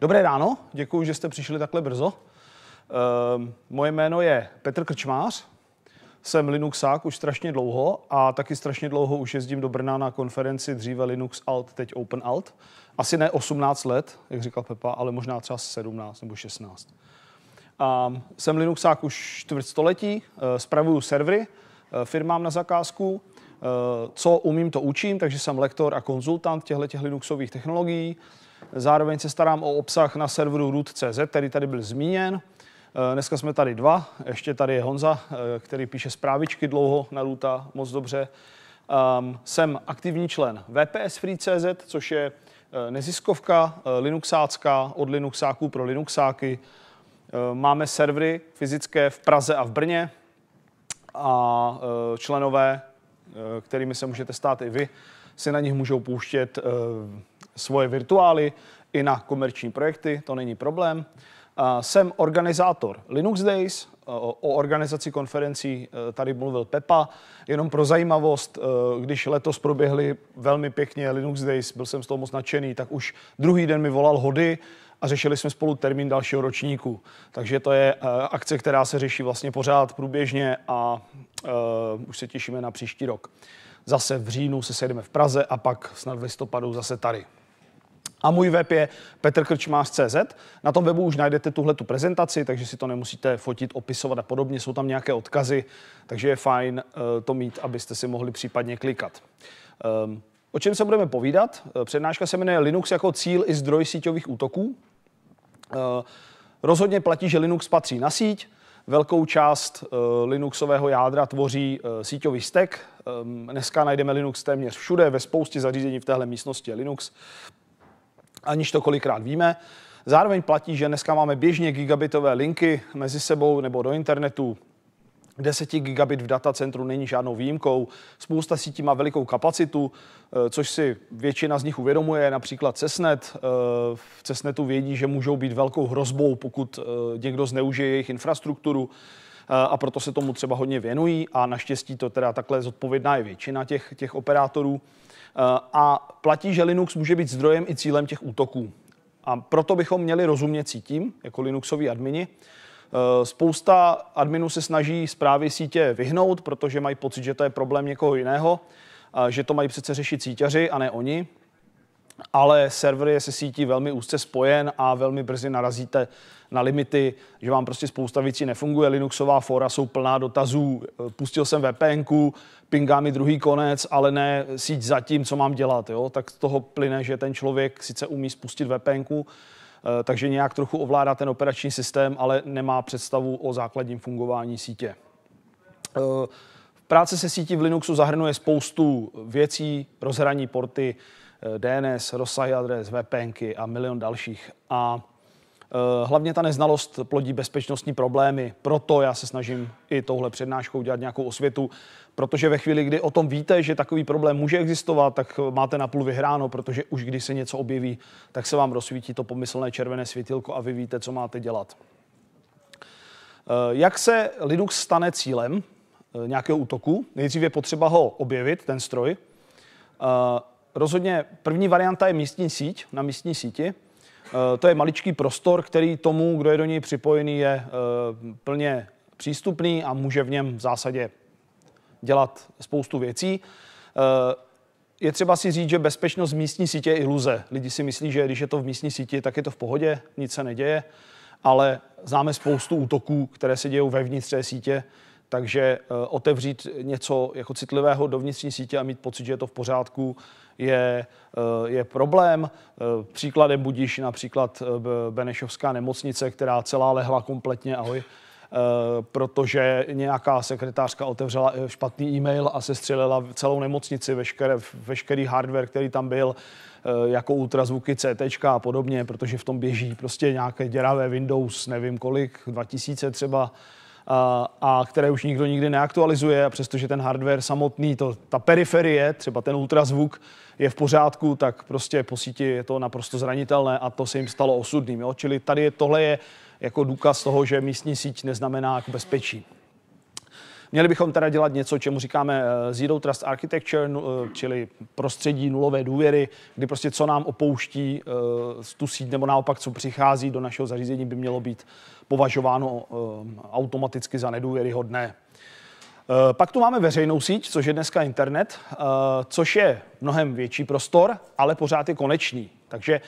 Dobré ráno, děkuji, že jste přišli takhle brzo. Ehm, moje jméno je Petr Krčmář, jsem Linuxák už strašně dlouho a taky strašně dlouho už jezdím do Brna na konferenci dříve Linux Alt, teď Open Alt. Asi ne 18 let, jak říkal Pepa, ale možná třeba 17 nebo 16. A ehm, jsem Linuxák už čtvrt století, eh, spravuju servery eh, firmám na zakázku, eh, co umím, to učím, takže jsem lektor a konzultant těchto Linuxových technologií. Zároveň se starám o obsah na serveru root.cz, který tady byl zmíněn. Eh, dneska jsme tady dva, ještě tady je Honza, eh, který píše zprávičky dlouho na Ruta, moc dobře. Ehm, jsem aktivní člen VPS Free.cz, což je eh, neziskovka linuxácká od linuxáků pro linuxáky. Máme servery fyzické v Praze a v Brně a členové, kterými se můžete stát i vy, si na nich můžou pouštět svoje virtuály i na komerční projekty, to není problém. Jsem organizátor Linux Days, e, o organizaci konferencí e, tady mluvil Pepa. Jenom pro zajímavost, e, když letos proběhly velmi pěkně Linux Days, byl jsem z toho moc nadšený, tak už druhý den mi volal Hody a řešili jsme spolu termín dalšího ročníku. Takže to je akce, která se řeší vlastně pořád průběžně a už se těšíme na příští rok. Zase v říjnu se sejdeme v Praze a pak snad v listopadu zase tady. A můj web je petrkrčmář.cz. Na tom webu už najdete tuhle tu prezentaci, takže si to nemusíte fotit, opisovat a podobně. Jsou tam nějaké odkazy, takže je fajn eh, to mít, abyste si mohli případně klikat. Ehm, o čem se budeme povídat? Eh, přednáška se jmenuje Linux jako cíl i zdroj síťových útoků. Eh, rozhodně platí, že Linux patří na síť. Velkou část Linuxového jádra tvoří síťový stack. Ehm, dneska najdeme Linux téměř všude, ve spoustě zařízení v téhle místnosti je Linux aniž to kolikrát víme. Zároveň platí, že dneska máme běžně gigabitové linky mezi sebou nebo do internetu. 10 gigabit v datacentru není žádnou výjimkou. Spousta sítí má velikou kapacitu, eh, což si většina z nich uvědomuje, například Cesnet. Eh, v Cesnetu vědí, že můžou být velkou hrozbou, pokud eh, někdo zneužije jejich infrastrukturu a proto se tomu třeba hodně věnují a naštěstí to teda takhle zodpovědná je většina těch, těch operátorů. Eh, a platí, že Linux může být zdrojem i cílem těch útoků. A proto bychom měli rozumět sítím, jako Linuxoví admini. Eh, spousta adminů se snaží zprávy sítě vyhnout, protože mají pocit, že to je problém někoho jiného, že to mají přece řešit síťaři a ne oni ale server je se sítí velmi úzce spojen a velmi brzy narazíte na limity, že vám prostě spousta věcí nefunguje. Linuxová fora jsou plná dotazů. Pustil jsem VPN, pingá mi druhý konec, ale ne síť zatím, co mám dělat. Jo? Tak z toho plyne, že ten člověk sice umí spustit VPN, eh, takže nějak trochu ovládá ten operační systém, ale nemá představu o základním fungování sítě. Eh, Práce se sítí v Linuxu zahrnuje spoustu věcí, rozhraní porty, Eh, DNS, rozsahy adres, VPNky a milion dalších. A eh, hlavně ta neznalost plodí bezpečnostní problémy. Proto já se snažím i touhle přednáškou dělat nějakou osvětu, protože ve chvíli, kdy o tom víte, že takový problém může existovat, tak eh, máte napůl vyhráno, protože už když se něco objeví, tak se vám rozsvítí to pomyslné červené světilko a vy víte, co máte dělat. Jak se Linux stane cílem nějakého útoku? Nejdřív je potřeba ho objevit, ten stroj, Rozhodně první varianta je místní síť, na místní síti. Eh, to je maličký prostor, který tomu, kdo je do něj připojený, je eh, plně přístupný a může v něm v zásadě dělat spoustu věcí. Eh, je třeba si říct, že bezpečnost v místní sítě je iluze. Lidi si myslí, že když je to v místní síti, tak je to v pohodě, nic se neděje, ale známe spoustu útoků, které se dějí vevnitř té sítě, takže eh, otevřít něco jako citlivého do vnitřní sítě a mít pocit, že je to v pořádku, je, eh, je problém. Eh, Příkladem budíš například Benešovská nemocnice, která celá lehla kompletně, ahoj, protože nějaká sekretářka otevřela špatný e-mail a sestřelila celou nemocnici, veškeré, veškerý hardware, který tam byl, jako ultrazvuky CT a podobně, protože v tom běží prostě nějaké děravé Windows, nevím kolik, 2000 třeba, a které už nikdo nikdy neaktualizuje a přestože ten hardware samotný, to, ta periferie, třeba ten ultrazvuk, je v pořádku, tak prostě po síti je to naprosto zranitelné a to se jim stalo osudným. Jo? Čili tady je, tohle je jako důkaz toho, že místní síť neznamená k bezpečí. Měli bychom teda dělat něco, čemu říkáme eh, Zero Trust Architecture, eh, čili prostředí nulové důvěry, kdy prostě co nám opouští eh, tu síť nebo naopak co přichází do našeho zařízení by mělo být považováno automaticky za nedůvěryhodné. Pak tu máme veřejnou síť, což je dneska internet, což je mnohem větší prostor, ale pořád je konečný. Takže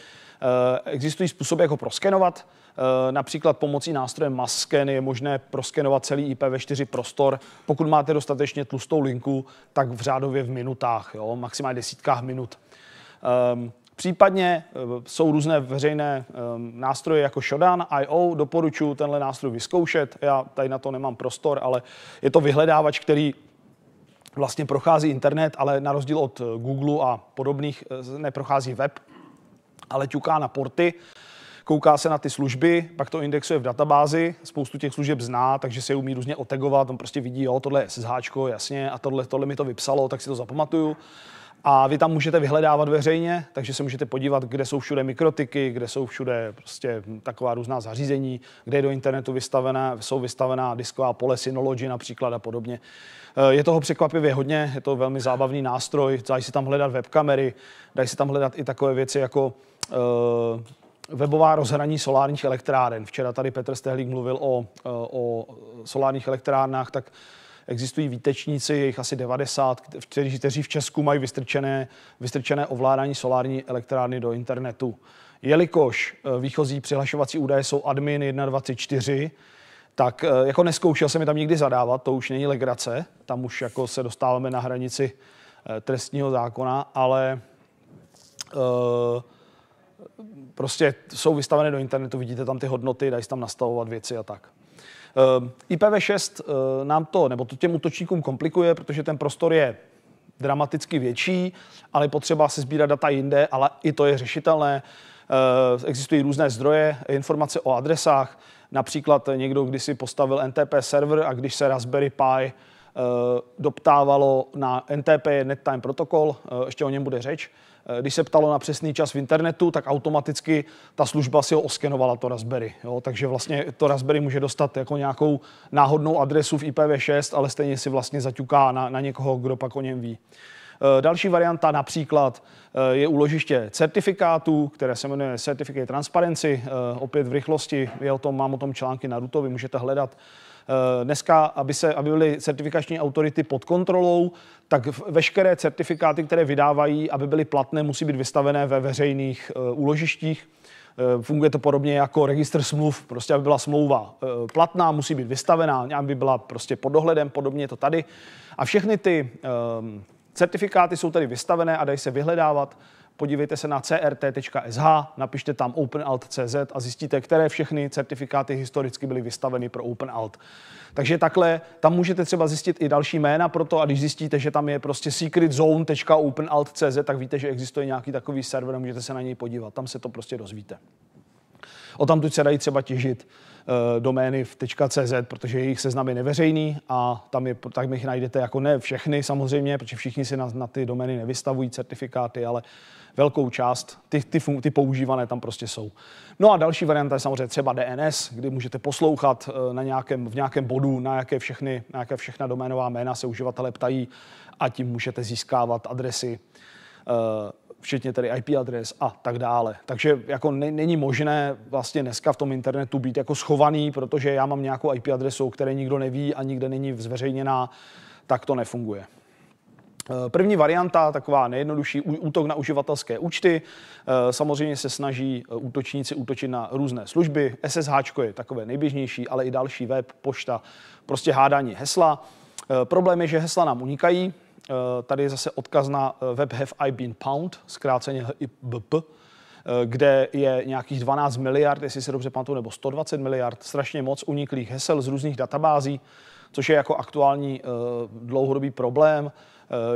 existují způsoby, jak ho proskenovat, Eh, například pomocí nástroje Masken je možné proskenovat celý IPv4 prostor. Pokud máte dostatečně tlustou linku, tak v řádově v minutách, jo, maximálně desítkách minut. Ehm, případně eh, jsou různé veřejné ehm, nástroje jako Shodan, IO, doporučuji tenhle nástroj vyzkoušet, já tady na to nemám prostor, ale je to vyhledávač, který vlastně prochází internet, ale na rozdíl od eh, Google a podobných neprochází web, ale ťuká na porty kouká se na ty služby, pak to indexuje v databázi, spoustu těch služeb zná, takže se umí různě otegovat, on prostě vidí, jo, tohle je SSH, jasně, a tohle, tohle mi to vypsalo, tak si to zapamatuju. A vy tam můžete vyhledávat veřejně, takže se můžete podívat, kde jsou všude mikrotiky, kde jsou všude prostě taková různá zařízení, kde je do internetu vystavená, jsou vystavená disková pole Synology například a podobně. Eh, je toho překvapivě hodně, je to velmi zábavný nástroj, dají si tam hledat webkamery, dají si tam hledat i takové věci jako eh, webová rozhraní solárních elektráren. Včera tady Petr Stehlík mluvil o, eh, o solárních elektrárnách, tak existují výtečníci, je asi 90, kteří, kteří v Česku mají vystrčené, vystrčené ovládání solární elektrárny do internetu. Jelikož eh, výchozí přihlašovací údaje jsou admin 124, tak eh, jako neskoušel jsem je tam nikdy zadávat, to už není legrace, tam už jako se dostáváme na hranici trestního zákona, ale uh, prostě jsou vystaveny do internetu, vidíte tam ty hodnoty, dají se tam nastavovat věci a tak. Ehm, IPv6 ehm, nám to, nebo to těm útočníkům komplikuje, protože ten prostor je dramaticky větší, ale potřeba se sbírat data jinde, ale i to je řešitelné. Ehm, existují různé zdroje, informace o adresách. Například někdo kdysi postavil NTP server a když se Raspberry Pi doptávalo na NTP, Net Time Protocol, ještě o něm bude řeč, Eh, když se ptalo na přesný čas v internetu, tak automaticky ta služba si ho oskenovala, to Raspberry. Jo? Takže vlastně to Raspberry může dostat jako nějakou náhodnou adresu v IPv6, ale stejně si vlastně zaťuká na, na někoho, kdo pak o něm ví. Eh, další varianta například eh, je uložiště certifikátů, které se jmenuje Certificate Transparency. Opět v rychlosti, je o tom, mám o tom články na Rutovi, můžete hledat. Eh, dneska, aby, se, aby byly certifikační autority pod kontrolou, tak veškeré certifikáty, které vydávají, aby byly platné, musí být vystavené ve veřejných eh, úložištích. Eh, funguje to podobně jako registr smluv, prostě aby byla smlouva platná, musí být vystavená, aby byla prostě pod dohledem, podobně je to tady. A všechny ty ehm, certifikáty jsou tady vystavené a dají se vyhledávat podívejte se na crt.sh, napište tam OpenAlt.cz a zjistíte, které všechny certifikáty historicky byly vystaveny pro OpenAlt. Takže takhle tam můžete třeba zjistit i další jména pro to a když zjistíte, že tam je prostě secretzone.openalt.cz, tak víte, že existuje nějaký takový server a můžete se na něj podívat. Tam se to prostě dozvíte. O tam tu se dají třeba těžit Eh, domény v .cz, protože jejich seznam je neveřejný a tam je, tak jich najdete jako ne všechny samozřejmě, protože všichni si na, na ty domény nevystavují certifikáty, ale velkou část, ty, ty, ty používané tam prostě jsou. No a další varianta je samozřejmě třeba DNS, kdy můžete poslouchat eh, na nějakém, v nějakém bodu, na jaké, všechny, na jaké všechna doménová jména se uživatelé ptají a tím můžete získávat adresy eh, včetně tedy IP adres a tak dále. Takže jako ne, není možné vlastně dneska v tom internetu být jako schovaný, protože já mám nějakou IP adresu, které nikdo neví a nikde není zveřejněná, tak to nefunguje. Eh, první varianta, taková nejjednodušší, útok na uživatelské účty. Eh, samozřejmě se snaží eh, útočníci útočit na různé služby. SSH je takové nejběžnější, ale i další web, pošta, prostě hádání hesla. Problém je, že hesla nám unikají, Eh, tady je zase odkaz na eh, web Have I Been Pound, zkráceně HIBP, eh, kde je nějakých 12 miliard, jestli se dobře pamatuju, nebo 120 miliard, strašně moc uniklých hesel z různých databází, což je jako aktuální dlouhodobý problém,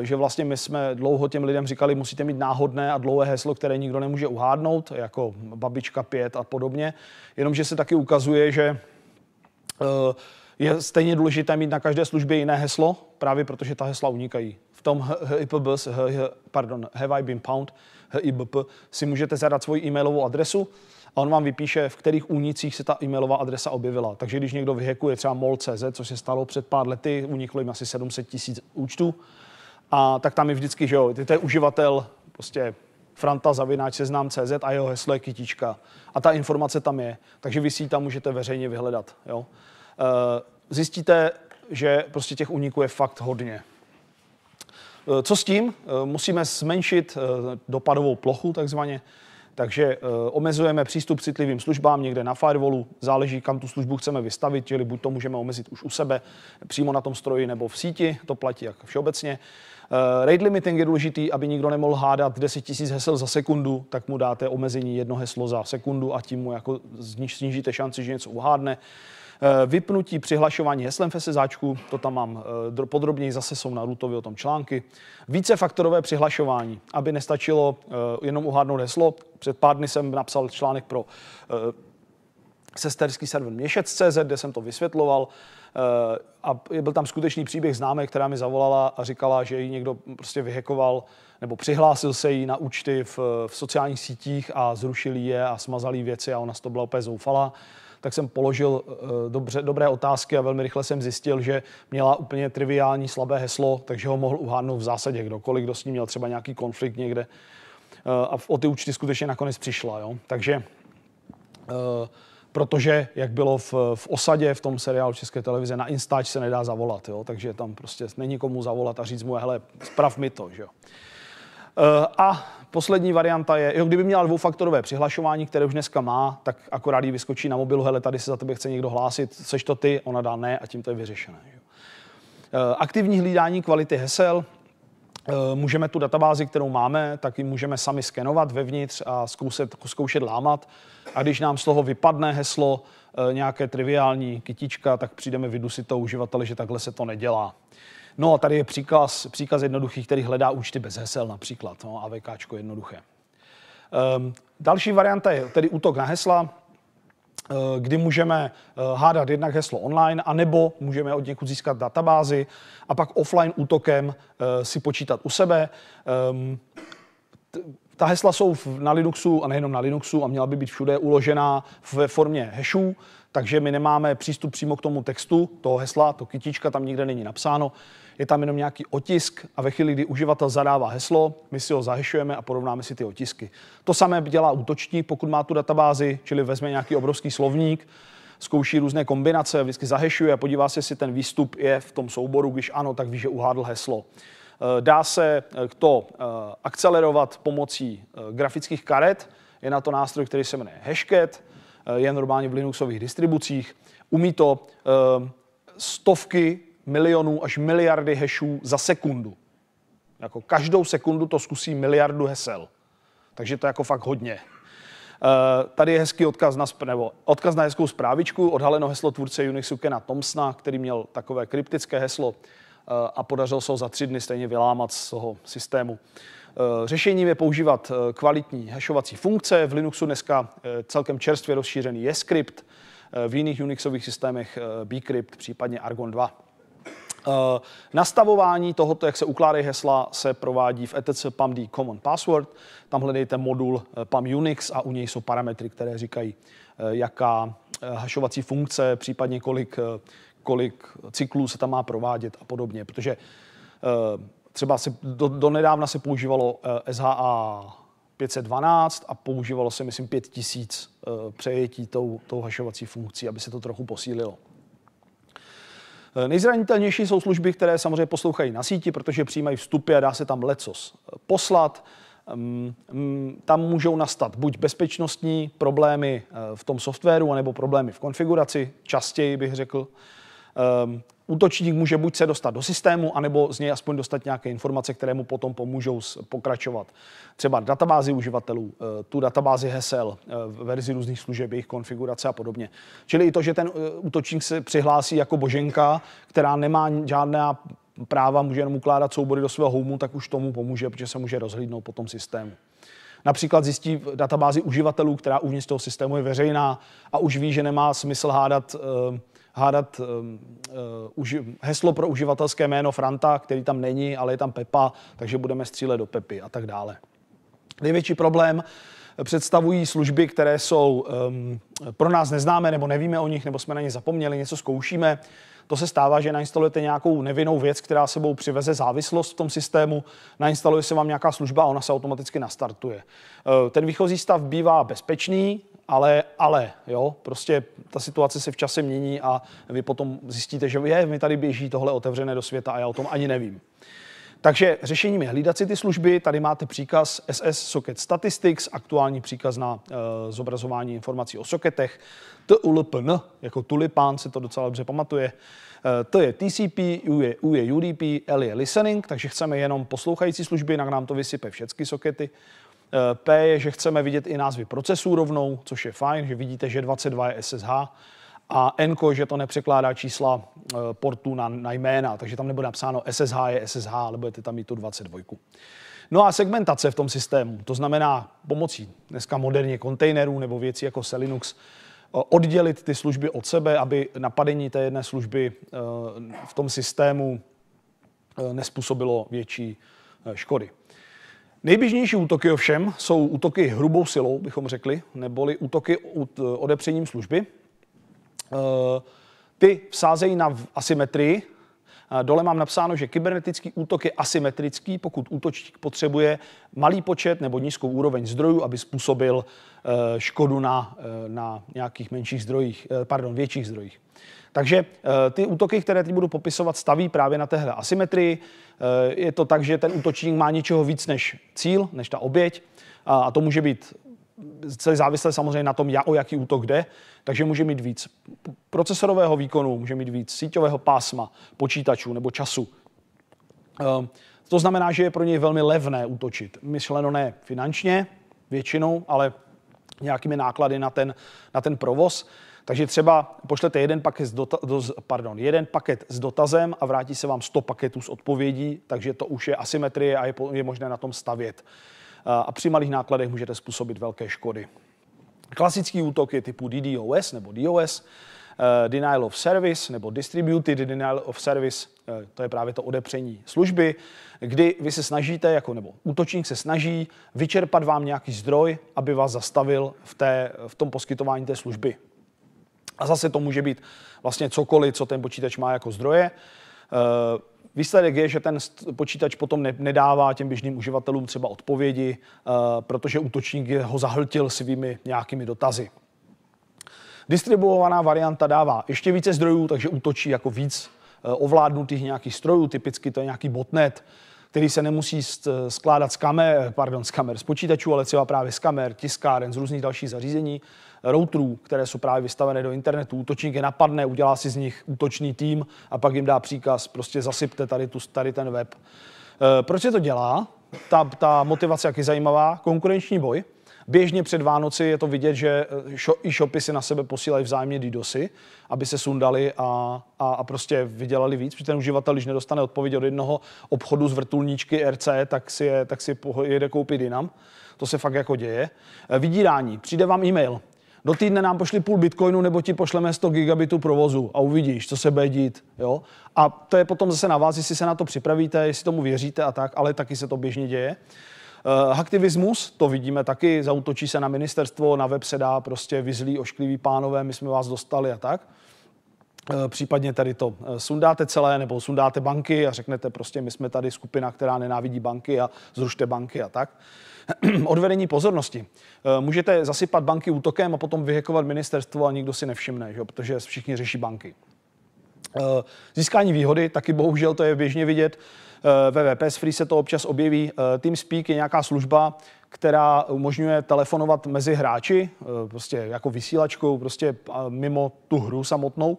že vlastně my jsme dlouho těm lidem říkali, musíte mít náhodné a dlouhé heslo, které nikdo nemůže uhádnout, jako babička 5 a podobně, jenomže se taky ukazuje, že je stejně důležité mít na každé službě jiné heslo, právě protože ta hesla unikají. V tom HIPB, pardon, Have I Been Pound, HIBP, si můžete zadat svoji e-mailovou adresu a on vám vypíše, v kterých únicích se ta e-mailová adresa objevila. Takže když někdo vyhekuje třeba mol.cz, co se stalo před pár lety, uniklo jim asi 700 tisíc účtů, a tak tam je vždycky, že jo, to je uživatel prostě Franta Zavináč seznám CZ a jeho heslo je kytička. A ta informace tam je, takže vy si ji tam můžete veřejně vyhledat. Jo? Eh, zjistíte, že prostě těch úniků je fakt hodně. Eh, co s tím? Eh, musíme zmenšit dopadovou plochu takzvaně, takže omezujeme přístup citlivým službám někde na firewallu, záleží, kam tu službu chceme vystavit, čili buď to můžeme omezit už u sebe, přímo na tom stroji nebo v síti, to platí jak všeobecně. Rate limiting je důležitý, aby nikdo nemohl hádat 10 000 hesel za sekundu, tak mu dáte omezení jedno heslo za sekundu a tím mu jako snížíte šanci, že něco uhádne. Eh, vypnutí přihlašování heslem FSZáčků, to tam mám eh, podrobněji, zase jsou na Rutovi o tom články. Vícefaktorové přihlašování, aby nestačilo eh, jenom uhádnout heslo. Před pár dny jsem napsal článek pro sesterský server Měšec.cz, kde jsem to vysvětloval a byl tam skutečný příběh známé, která mi zavolala a říkala, že ji někdo prostě vyhekoval nebo přihlásil se jí na účty v, v sociálních sítích a zrušili je a smazali věci a ona z to byla úplně zoufala tak jsem položil eh, dobře, dobré otázky a velmi rychle jsem zjistil, že měla úplně triviální slabé heslo, takže ho mohl uhádnout v zásadě kdokoliv, kdo s ním měl třeba nějaký konflikt někde. Eh, a o ty účty skutečně nakonec přišla. Jo? Takže eh, protože, jak bylo v, v osadě, v tom seriálu České televize, na Instač se nedá zavolat, jo? takže tam prostě není komu zavolat a říct mu, hele, sprav mi to. Že jo? Eh, a poslední varianta je, jo, kdyby měla dvoufaktorové přihlašování, které už dneska má, tak akorát jí vyskočí na mobilu, hele, tady se za tebe chce někdo hlásit, seš to ty, ona dá ne a tím to je vyřešené. Jo. Eh, aktivní hlídání kvality hesel, eh, Můžeme tu databázi, kterou máme, tak ji můžeme sami skenovat vevnitř a zkoušet, zkoušet lámat. A když nám z toho vypadne heslo nějaké triviální kytička, tak přijdeme vydusit to uživateli, že takhle se to nedělá. No a tady je příkaz, příkaz jednoduchý, který hledá účty bez hesel například, no, AVK jednoduché. Um, další varianta je tedy útok na hesla, eh, kdy můžeme eh, hádat jednak heslo online, anebo můžeme od někud získat databázi a pak offline útokem eh, si počítat u sebe. Ehm, ta hesla jsou na Linuxu a nejenom na Linuxu a měla by být všude uložená ve formě hashů, takže my nemáme přístup přímo k tomu textu toho hesla, to kytička tam nikde není napsáno je tam jenom nějaký otisk a ve chvíli, kdy uživatel zadává heslo, my si ho zahešujeme a porovnáme si ty otisky. To samé dělá útočník, pokud má tu databázi, čili vezme nějaký obrovský slovník, zkouší různé kombinace, vždycky zahešuje a podívá se, jestli ten výstup je v tom souboru. Když ano, tak ví, že uhádl heslo. Eh, dá se eh, to eh, akcelerovat pomocí grafických karet. Je na to nástroj, který se jmenuje Hashcat, je normálně v Linuxových distribucích. Umí to stovky milionů až miliardy hešů za sekundu. Jako každou sekundu to zkusí miliardu hesel. Takže to je jako fakt hodně. Eh, tady je hezký odkaz na, nebo odkaz na hezkou zprávičku, odhaleno heslo tvůrce Unixu Kena Thompsona, který měl takové kryptické heslo eh, a podařilo se ho za tři dny stejně vylámat z toho systému. Eh, řešením je používat kvalitní hashovací funkce. V Linuxu dneska celkem čerstvě rozšířený je skript, v jiných Unixových systémech bcrypt, případně Argon 2. Eh, nastavování tohoto, jak se ukládají hesla, se provádí v ETC PAMD Common Password. Tam hledejte modul eh, PAM Unix a u něj jsou parametry, které říkají, eh, jaká hašovací funkce, případně kolik, kolik cyklů se tam má provádět a podobně, protože třeba se do, do nedávna se používalo SHA 512 a používalo se, myslím, 5000 přejetí tou, tou hašovací funkcí, aby se to trochu posílilo. Nejzranitelnější jsou služby, které samozřejmě poslouchají na síti, protože přijímají vstupy a dá se tam lecos poslat. Ehm, mm, tam můžou nastat buď bezpečnostní problémy eh, v tom softwaru, anebo problémy v konfiguraci, častěji bych řekl um, útočník může buď se dostat do systému, anebo z něj aspoň dostat nějaké informace, které mu potom pomůžou pokračovat. Třeba databázi uživatelů, eh, tu databázi hesel, eh, verzi různých služeb, jejich konfigurace a podobně. Čili i to, že ten eh, útočník se přihlásí jako boženka, která nemá žádná práva, může jenom ukládat soubory do svého homu, tak už tomu pomůže, protože se může rozhlídnout po tom systému. Například zjistí v databázi uživatelů, která uvnitř toho systému je veřejná a už ví, že nemá smysl hádat ehm, hádat ehm, eh, heslo pro uživatelské jméno Franta, který tam není, ale je tam Pepa, takže budeme střílet do Pepy a tak dále. Největší problém představují služby, které jsou um, pro nás neznámé, nebo nevíme o nich, nebo jsme na ně zapomněli, něco zkoušíme. To se stává, že nainstalujete nějakou nevinnou věc, která sebou přiveze závislost v tom systému, nainstaluje se vám nějaká služba a ona se automaticky nastartuje. Eh, ten výchozí stav bývá bezpečný, ale, ale, jo, prostě ta situace se v čase mění a vy potom zjistíte, že je, mi tady běží tohle otevřené do světa a já o tom ani nevím. Takže řešením je hlídat si ty služby. Tady máte příkaz SS Socket Statistics, aktuální příkaz na e, zobrazování informací o soketech. TULPN, jako tulipán se to docela dobře pamatuje. E, eh, to je TCP, U je, U je UDP, L je listening, takže chceme jenom poslouchající služby, jinak nám to vysype všechny sokety. P je, že chceme vidět i názvy procesů rovnou, což je fajn, že vidíte, že 22 je SSH a N, že to nepřekládá čísla eh, portů na, na jména, takže tam nebude napsáno SSH je SSH, ale budete tam mít tu 22. No a segmentace v tom systému, to znamená pomocí dneska moderně kontejnerů nebo věcí jako se Linux, eh, oddělit ty služby od sebe, aby napadení té jedné služby eh, v tom systému nespůsobilo větší škody. Nejběžnější útoky ovšem jsou útoky hrubou silou, bychom řekli, neboli útoky eh, odepřením služby. Eh, ty vsázejí na asymetrii. Eh, dole mám napsáno, že kybernetický útok je asymetrický, pokud útočník potřebuje malý počet nebo nízkou úroveň zdrojů, aby způsobil škodu na, na nějakých menších zdrojích, pardon, větších zdrojích. Takže eh, ty útoky, které teď budu popisovat, staví právě na téhle asymetrii. Eh, je to tak, že ten útočník má něčeho víc než cíl, než ta oběť. A to může být celý závislé samozřejmě na tom, o jaký útok jde, takže může mít víc procesorového výkonu, může mít víc síťového pásma, počítačů nebo času. Eh, to znamená, že je pro něj velmi levné útočit. Myšleno ne finančně většinou, ale nějakými náklady na ten, na ten provoz. Takže třeba pošlete jeden paket s, dota, pardon, jeden paket s dotazem a vrátí se vám 100 paketů s odpovědí, takže to už je asymetrie a je, je možné na tom stavět. A při malých nákladech můžete způsobit velké škody. Klasický útok je typu DDoS nebo DOS, eh, Denial of Service nebo Distributed Denial of Service, eh, to je právě to odepření služby, kdy vy se snažíte, jako, nebo útočník se snaží vyčerpat vám nějaký zdroj, aby vás zastavil v, té, v tom poskytování té služby. A zase to může být vlastně cokoliv, co ten počítač má jako zdroje. E, výsledek je, že ten počítač potom nedává těm běžným uživatelům třeba odpovědi, e, protože útočník ho zahltil svými nějakými dotazy. Distribuovaná varianta dává ještě více zdrojů, takže útočí jako víc e, ovládnutých nějakých strojů, typicky to je nějaký botnet, který se nemusí skládat z kamer, pardon, z kamer, z počítačů, ale třeba právě z kamer, tiskáren, z různých dalších zařízení routerů, které jsou právě vystavené do internetu. Útočník je napadne, udělá si z nich útočný tým a pak jim dá příkaz, prostě zasypte tady, tu, tady ten web. E, proč se to dělá? Ta, ta motivace jak je zajímavá. Konkurenční boj. Běžně před Vánoci je to vidět, že e, i shopy si na sebe posílají vzájemně DDoSy, aby se sundali a, a, a prostě vydělali víc. Protože ten uživatel, když nedostane odpověď od jednoho obchodu z vrtulníčky RC, tak si, je, tak si jede koupit jinam. To se fakt jako děje. E, vydírání. Přijde vám e-mail do týdne nám pošli půl bitcoinu nebo ti pošleme 100 gigabitů provozu a uvidíš, co se bude dít. Jo? A to je potom zase na vás, jestli se na to připravíte, jestli tomu věříte a tak, ale taky se to běžně děje. Uh, aktivismus, to vidíme taky, zautočí se na ministerstvo, na web se dá prostě vyzlí, oškliví pánové, my jsme vás dostali a tak. Uh, případně tady to eh, sundáte celé nebo sundáte banky a řeknete prostě, my jsme tady skupina, která nenávidí banky a zrušte banky a tak. Uh, odvedení pozornosti. Eh, můžete zasypat banky útokem a potom vyhekovat ministerstvo a nikdo si nevšimne, že? protože všichni řeší banky. Eh, získání výhody, taky bohužel to je běžně vidět. Ve eh, VPS Free se to občas objeví. TeamSpeak je nějaká služba, která umožňuje telefonovat mezi hráči, prostě jako vysílačkou, prostě mimo tu hru samotnou,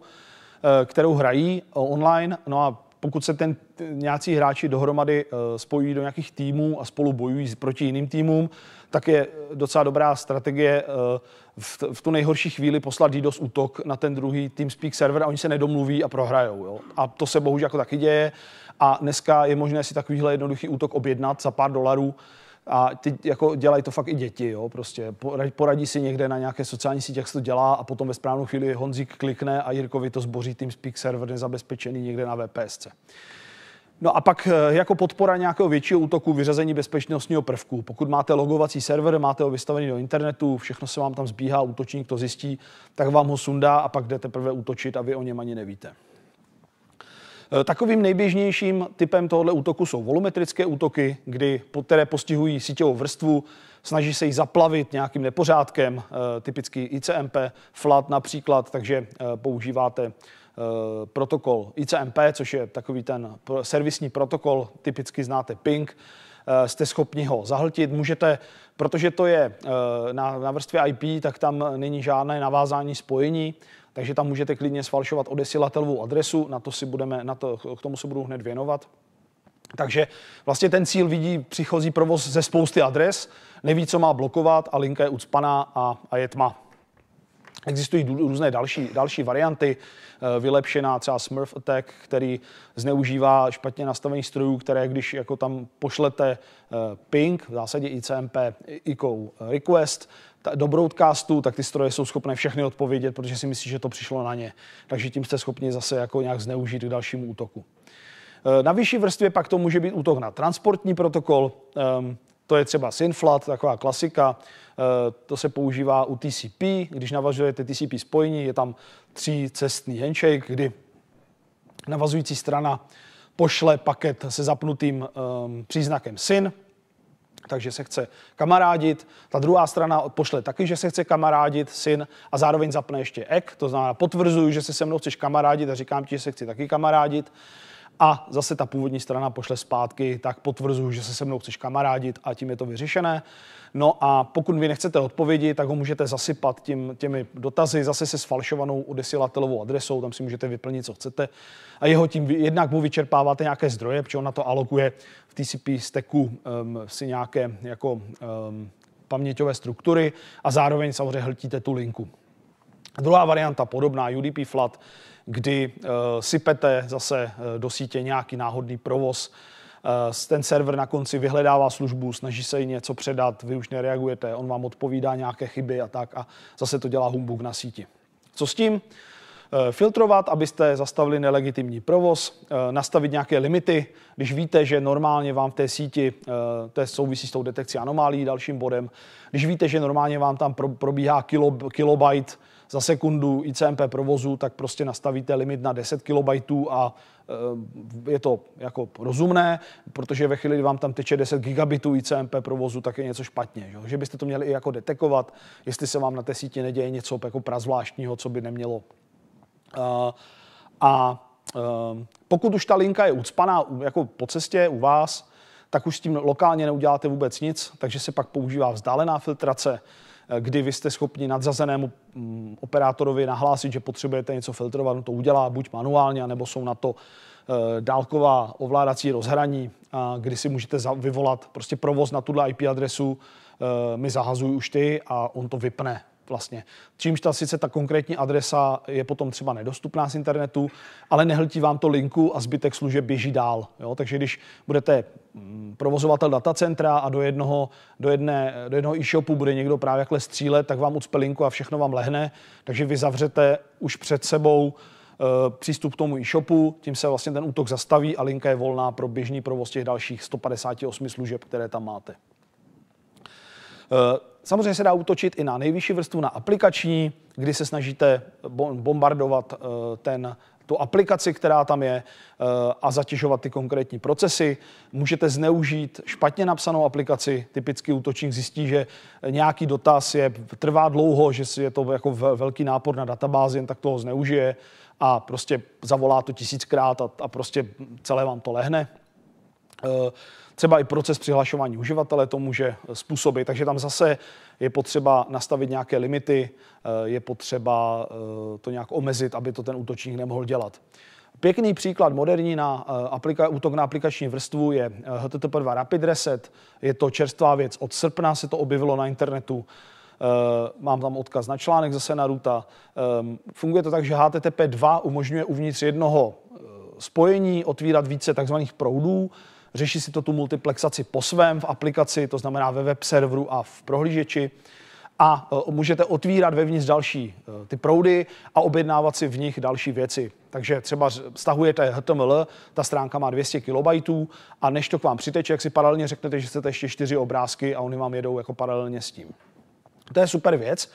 kterou hrají online. No a pokud se ten nějací hráči dohromady eh, spojují do nějakých týmů a spolu bojují proti jiným týmům, tak je eh, docela dobrá strategie eh, v, v tu nejhorší chvíli poslat DDoS útok na ten druhý TeamSpeak server a oni se nedomluví a prohrajou. Jo? A to se bohužel jako taky děje. A dneska je možné si takovýhle jednoduchý útok objednat za pár dolarů a ty jako dělají to fakt i děti, jo, prostě. Poradí si někde na nějaké sociální sítě, jak se to dělá a potom ve správnou chvíli Honzík klikne a Jirkovi to zboří Speak server nezabezpečený někde na VPSC. No a pak eh, jako podpora nějakého většího útoku vyřazení bezpečnostního prvku. Pokud máte logovací server, máte ho vystavený do internetu, všechno se vám tam zbíhá, útočník to zjistí, tak vám ho sundá a pak jdete prvé útočit a vy o něm ani nevíte. Eh, takovým nejběžnějším typem tohoto útoku jsou volumetrické útoky, kdy, které postihují síťovou vrstvu, snaží se ji zaplavit nějakým nepořádkem, eh, typicky ICMP, FLAT například, takže eh, používáte protokol ICMP, což je takový ten servisní protokol, typicky znáte ping, jste schopni ho zahltit. Můžete, protože to je na, na vrstvě IP, tak tam není žádné navázání spojení, takže tam můžete klidně sfalšovat odesílatelovou adresu, na to si budeme, na to, k tomu se budu hned věnovat. Takže vlastně ten cíl vidí přichozí provoz ze spousty adres, neví, co má blokovat a linka je ucpaná a, a je tma. Existují různé další, další varianty, eh, vylepšená třeba Smurf Attack, který zneužívá špatně nastavení strojů, které když jako tam pošlete eh, ping, v zásadě ICMP ICO eh, request, ta, do broadcastu, tak ty stroje jsou schopné všechny odpovědět, protože si myslí, že to přišlo na ně. Takže tím jste schopni zase jako nějak zneužít k dalšímu útoku. E, na vyšší vrstvě pak to může být útok na transportní protokol, to je třeba Synflat, taková klasika, e, to se používá u TCP, když navazujete TCP spojení, je tam tří cestný handshake, kdy navazující strana pošle paket se zapnutým příznakem SYN, takže se chce kamarádit. Ta druhá strana pošle taky, že se chce kamarádit syn a zároveň zapne ještě ek, to znamená potvrzuju, že se se mnou chceš kamarádit a říkám ti, že se chci taky kamarádit a zase ta původní strana pošle zpátky, tak potvrzuji, že se se mnou chceš kamarádit a tím je to vyřešené. No a pokud vy nechcete odpovědi, tak ho můžete zasypat tím, těmi dotazy, zase se sfalšovanou odesilatelovou adresou, tam si můžete vyplnit, co chcete. A jeho tím jednak mu vyčerpáváte nějaké zdroje, protože on na to alokuje v TCP steku um, si nějaké jako um, paměťové struktury a zároveň samozřejmě hltíte tu linku. Druhá varianta, podobná UDP flat, kdy eh, sypete zase eh, do sítě nějaký náhodný provoz, eh, ten server na konci vyhledává službu, snaží se jí něco předat, vy už nereagujete, on vám odpovídá nějaké chyby a tak a zase to dělá humbug na síti. Co s tím? filtrovat, abyste zastavili nelegitimní provoz, nastavit nějaké limity, když víte, že normálně vám v té síti, to souvisí s tou detekcí anomálí dalším bodem, když víte, že normálně vám tam probíhá kilo, kilobyte za sekundu ICMP provozu, tak prostě nastavíte limit na 10 kB a eh, je to jako rozumné, protože ve chvíli, kdy vám tam teče 10 gigabitů ICMP provozu, tak je něco špatně. Že, že byste to měli i jako detekovat, jestli se vám na té síti neděje něco jako prazvláštního, co by nemělo. Eh, a, e, pokud už ta linka je ucpaná jako po cestě u vás, tak už s tím lokálně neuděláte vůbec nic, takže se pak používá vzdálená filtrace, Eh, kdy vy jste schopni nadzazenému mm, operátorovi nahlásit, že potřebujete něco filtrovat, no to udělá buď manuálně, nebo jsou na to eh, dálková ovládací rozhraní, kdy si můžete vyvolat prostě provoz na tuhle IP adresu, eh, mi zahazují už ty a on to vypne vlastně. Čímž ta sice ta konkrétní adresa je potom třeba nedostupná z internetu, ale nehltí vám to linku a zbytek služeb běží dál. Jo? Takže když budete mm, provozovatel datacentra a do jednoho, do jedné, do jednoho e-shopu bude někdo právě jakhle střílet, tak vám ucpe linku a všechno vám lehne, takže vy zavřete už před sebou eh, přístup k tomu e-shopu, tím se vlastně ten útok zastaví a linka je volná pro běžný provoz těch dalších 158 služeb, které tam máte. Eh, Samozřejmě se dá útočit i na nejvyšší vrstvu, na aplikační, kdy se snažíte bombardovat eh, ten, tu aplikaci, která tam je eh, a zatěžovat ty konkrétní procesy. Můžete zneužít špatně napsanou aplikaci. Typicky útočník zjistí, že nějaký dotaz je, trvá dlouho, že je to jako velký nápor na databázi, jen tak toho zneužije a prostě zavolá to tisíckrát a, a prostě celé vám to lehne. Eh, třeba i proces přihlašování uživatele to může způsobit, takže tam zase je potřeba nastavit nějaké limity, eh, je potřeba eh, to nějak omezit, aby to ten útočník nemohl dělat. Pěkný příklad moderní na aplika, útok na aplikační vrstvu je HTTP2 Rapid Reset. Je to čerstvá věc. Od srpna se to objevilo na internetu. mám tam odkaz na článek zase na Ruta. funguje to tak, že HTTP 2 umožňuje uvnitř jednoho spojení otvírat více takzvaných proudů řeší si to tu multiplexaci po svém v aplikaci, to znamená ve web serveru a v prohlížeči a e, můžete otvírat vevnitř další e, ty proudy a objednávat si v nich další věci. Takže třeba stahujete HTML, ta stránka má 200 KB a než to k vám přiteče, jak si paralelně řeknete, že chcete ještě čtyři obrázky a oni vám jedou jako paralelně s tím. To je super věc.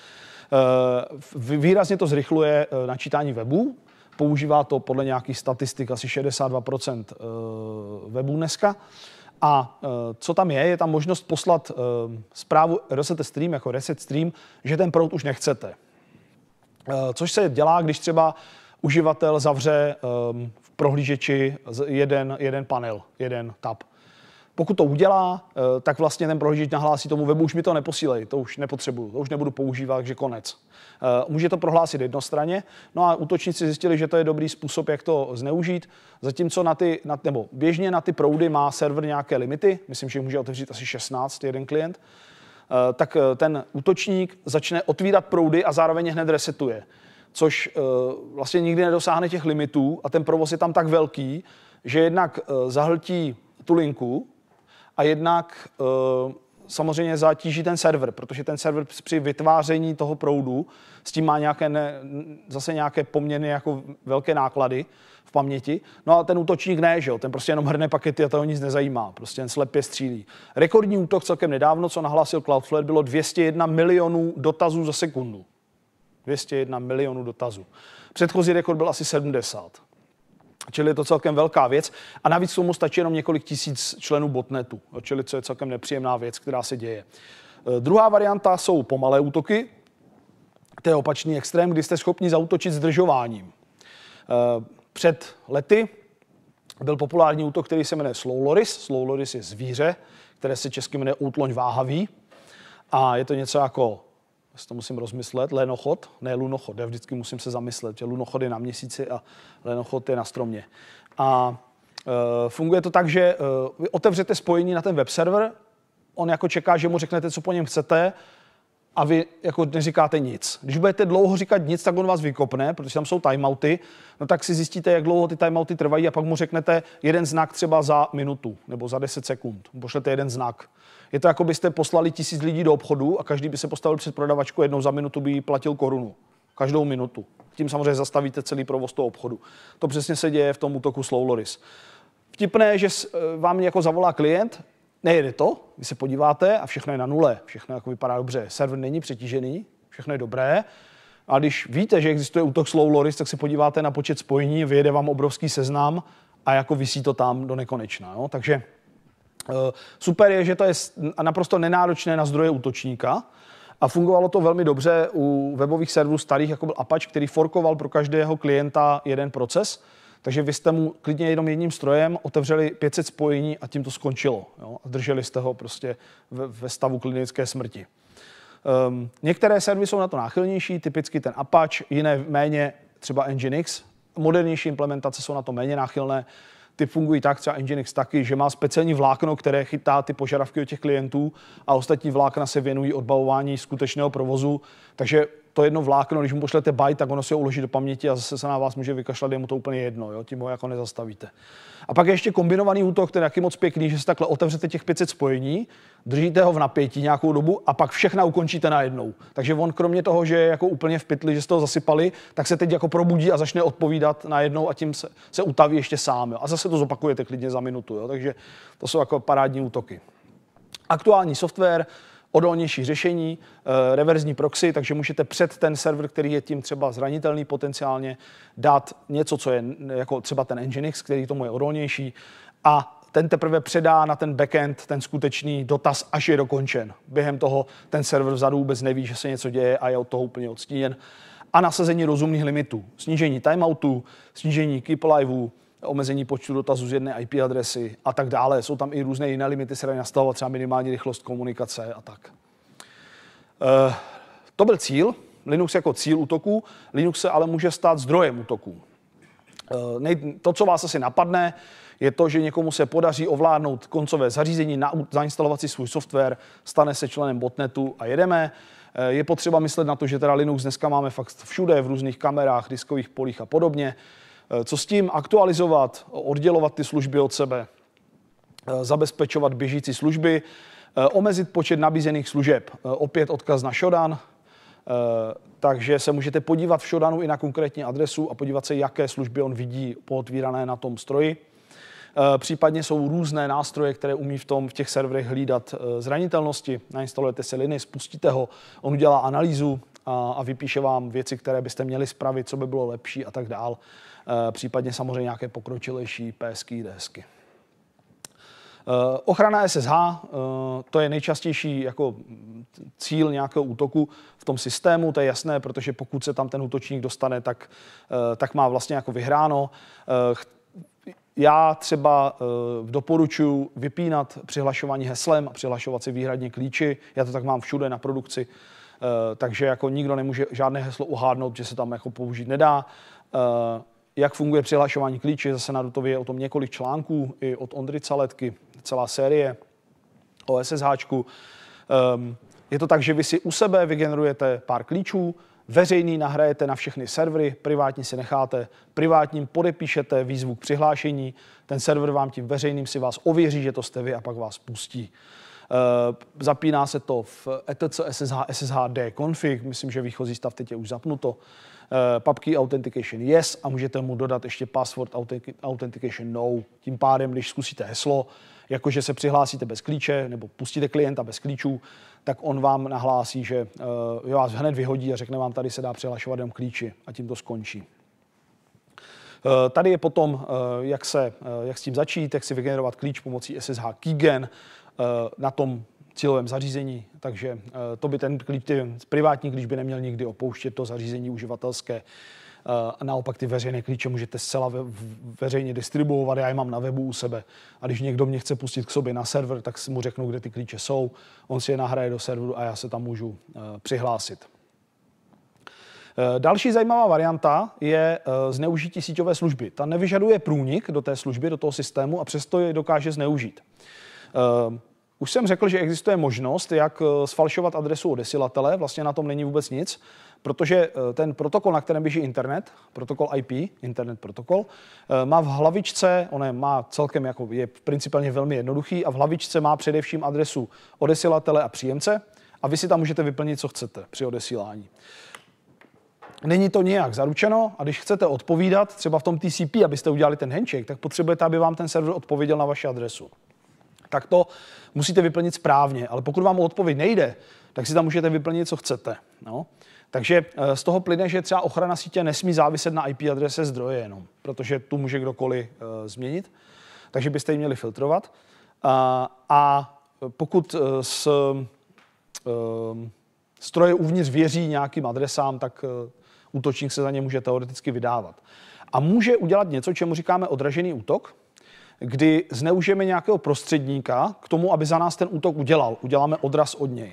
E, výrazně to zrychluje načítání webu, používá to podle nějakých statistik asi 62% eh, webů dneska. A eh, co tam je, je tam možnost poslat eh, zprávu reset stream, jako reset stream, že ten proud už nechcete. Což se dělá, když třeba uživatel zavře v prohlížeči jeden, jeden panel, jeden tab. Pokud to udělá, eh, tak vlastně ten prohlížeč nahlásí tomu webu, už mi to neposílej, to už nepotřebuju, to už nebudu používat, že konec. Eh, může to prohlásit jednostranně, no a útočníci zjistili, že to je dobrý způsob, jak to zneužít, zatímco na ty, na, nebo běžně na ty proudy má server nějaké limity, myslím, že může otevřít asi 16 jeden klient, eh, tak ten útočník začne otvírat proudy a zároveň hned resetuje, což vlastně nikdy nedosáhne těch limitů a ten provoz je tam tak velký, že jednak zahltí tu linku, a jednak eh, samozřejmě zatíží ten server, protože ten server při vytváření toho proudu s tím má nějaké ne, zase nějaké poměrně jako velké náklady v paměti. No a ten útočník ne, že jo, ten prostě jenom hrne pakety a toho nic nezajímá, prostě jen slepě střílí. Rekordní útok celkem nedávno, co nahlásil Cloudflare, bylo 201 milionů dotazů za sekundu. 201 milionů dotazů. Předchozí rekord byl asi 70. Čili je to celkem velká věc. A navíc tomu stačí jenom několik tisíc členů botnetu, čili co je celkem nepříjemná věc, která se děje. Eh, druhá varianta jsou pomalé útoky, to je opačný extrém, kdy jste schopni zautočit zdržováním. Eh, před lety byl populární útok, který se jmenuje slow loris. Slow loris je zvíře, které se česky jmenuje útloň váhavý. A je to něco jako si to musím rozmyslet, lenochod, ne lunochod, já vždycky musím se zamyslet, že lunochod je na měsíci a lenochod je na stromě. A e, funguje to tak, že e, vy otevřete spojení na ten web server, on jako čeká, že mu řeknete, co po něm chcete, a vy jako neříkáte nic. Když budete dlouho říkat nic, tak on vás vykopne, protože tam jsou timeouty, no tak si zjistíte, jak dlouho ty timeouty trvají a pak mu řeknete jeden znak třeba za minutu nebo za 10 sekund. Pošlete jeden znak. Je to jako byste poslali tisíc lidí do obchodu a každý by se postavil před prodavačku jednou za minutu by platil korunu. Každou minutu. Tím samozřejmě zastavíte celý provoz toho obchodu. To přesně se děje v tom útoku Slow Loris. Vtipné, že eh, vám jako zavolá klient, nejede to, vy se podíváte a všechno je na nule, všechno jako vypadá dobře, server není přetížený, všechno je dobré, a když víte, že existuje útok slow loris, tak se podíváte na počet spojení, vyjede vám obrovský seznam a jako vysí to tam do nekonečna. Jo? Takže eh, super je, že to je naprosto nenáročné na zdroje útočníka, a fungovalo to velmi dobře u webových serverů starých, jako byl Apache, který forkoval pro každého klienta jeden proces. Takže vy jste mu klidně jenom jedním strojem otevřeli 500 spojení a tím to skončilo. Jo? A drželi jste ho prostě ve, ve stavu klinické smrti. Um, některé servisy jsou na to náchylnější, typicky ten Apache, jiné méně, třeba Nginx. Modernější implementace jsou na to méně náchylné. Ty fungují tak, třeba Nginx taky, že má speciální vlákno, které chytá ty požadavky od těch klientů a ostatní vlákna se věnují odbavování skutečného provozu. Takže to jedno vlákno, když mu pošlete byte, tak ono si ho uloží do paměti a zase se na vás může vykašlat, je mu to úplně jedno, jo? tím ho jako nezastavíte. A pak je ještě kombinovaný útok, který je taky moc pěkný, že si takhle otevřete těch 500 spojení, držíte ho v napětí nějakou dobu a pak všechna ukončíte najednou. Takže on kromě toho, že je jako úplně v pytli, že jste ho zasypali, tak se teď jako probudí a začne odpovídat najednou a tím se, se utaví ještě sám. Jo? A zase to zopakujete klidně za minutu. Jo? Takže to jsou jako parádní útoky. Aktuální software, odolnější řešení, eh, reverzní proxy, takže můžete před ten server, který je tím třeba zranitelný potenciálně, dát něco, co je jako třeba ten Nginx, který tomu je odolnější a ten teprve předá na ten backend ten skutečný dotaz, až je dokončen. Během toho ten server vzadu vůbec neví, že se něco děje a je od toho úplně odstíněn. A nasazení rozumných limitů, snížení timeoutů, snížení keep liveů, omezení počtu dotazů z jedné IP adresy a tak dále. Jsou tam i různé jiné limity, se dají nastavovat třeba minimální rychlost komunikace a tak. Eh, to byl cíl, Linux jako cíl útoku, Linux se ale může stát zdrojem útoků. Eh, to, co vás asi napadne, je to, že někomu se podaří ovládnout koncové zařízení, na, zainstalovat si svůj software, stane se členem botnetu a jedeme. Eh, je potřeba myslet na to, že teda Linux dneska máme fakt všude, v různých kamerách, diskových polích a podobně. Eh, co s tím aktualizovat, oddělovat ty služby od sebe, eh, zabezpečovat běžící služby, eh, omezit počet nabízených služeb. Opět odkaz na Shodan. Takže se můžete podívat v Shodanu i na konkrétní adresu a podívat se, jaké služby on vidí pootvírané na tom stroji. Případně jsou různé nástroje, které umí v, tom, v těch serverech hlídat zranitelnosti. Nainstalujete si Linux, spustíte ho, on udělá analýzu a, a vypíše vám věci, které byste měli spravit, co by bylo lepší a tak dále. Eh, případně samozřejmě nějaké pokročilejší PSK desky. Eh, ochrana SSH, eh, to je nejčastější jako cíl nějakého útoku v tom systému, to je jasné, protože pokud se tam ten útočník dostane, tak, tak má vlastně jako vyhráno. Já třeba doporučuji vypínat přihlašování heslem a přihlašovat si výhradně klíči. Já to tak mám všude na produkci, takže jako nikdo nemůže žádné heslo uhádnout, že se tam jako použít nedá jak funguje přihlašování klíče. Zase na Rutově je o tom několik článků, i od Ondry Caletky, celá série o SSHčku. Um, ehm, je to tak, že vy si u sebe vygenerujete pár klíčů, veřejný nahrajete na všechny servery, privátní si necháte, privátním podepíšete výzvu k přihlášení, ten server vám tím veřejným si vás ověří, že to jste vy a pak vás pustí. Eh, zapíná se to v ETC SSH, SSHD config, myslím, že výchozí stav teď je už zapnuto. Eh, Papky Authentication Yes a můžete mu dodat ještě password Authentication No. Tím pádem, když zkusíte heslo, jakože se přihlásíte bez klíče nebo pustíte klienta bez klíčů, tak on vám nahlásí, že uh, vás hned vyhodí a řekne vám, tady se dá přihlašovat jenom klíči a tím to skončí. Tady je potom, jak, se, jak s tím začít, jak si vygenerovat klíč pomocí SSH Keygen. Eh, na tom cílovém zařízení, takže eh, to by ten klíč, ty privátní klíč by neměl nikdy opouštět to zařízení uživatelské. Eh, a naopak ty veřejné klíče můžete zcela veřejně distribuovat, já je mám na webu u sebe. A když někdo mě chce pustit k sobě na server, tak mu řeknu, kde ty klíče jsou, on si je nahraje do serveru a já se tam můžu přihlásit. Další zajímavá varianta je zneužití síťové služby. Ta nevyžaduje průnik do té služby, do toho systému a přesto je dokáže zneužít. Eh, už jsem řekl, že existuje možnost, jak eh, sfalšovat adresu odesilatele, vlastně na tom není vůbec nic, protože eh, ten protokol, na kterém běží internet, protokol IP, internet protokol, má v hlavičce, on má celkem, jako je principálně velmi jednoduchý, a v hlavičce má především adresu odesilatele a příjemce a vy si tam můžete vyplnit, co chcete při odesílání. Není to nějak zaručeno a když chcete odpovídat, třeba v tom TCP, abyste udělali ten handshake, tak potřebujete, aby vám ten server odpověděl na vaši adresu tak to musíte vyplnit správně. Ale pokud vám o odpověď nejde, tak si tam můžete vyplnit, co chcete. No. Takže eh, z toho plyne, že třeba ochrana sítě nesmí záviset na IP adrese zdroje jenom, protože tu může kdokoliv e, změnit, takže byste ji měli filtrovat. A, eh, a pokud s, e, stroje uvnitř věří nějakým adresám, tak e, útočník se za ně může teoreticky vydávat. A může udělat něco, čemu říkáme odražený útok, kdy zneužijeme nějakého prostředníka k tomu, aby za nás ten útok udělal. Uděláme odraz od něj.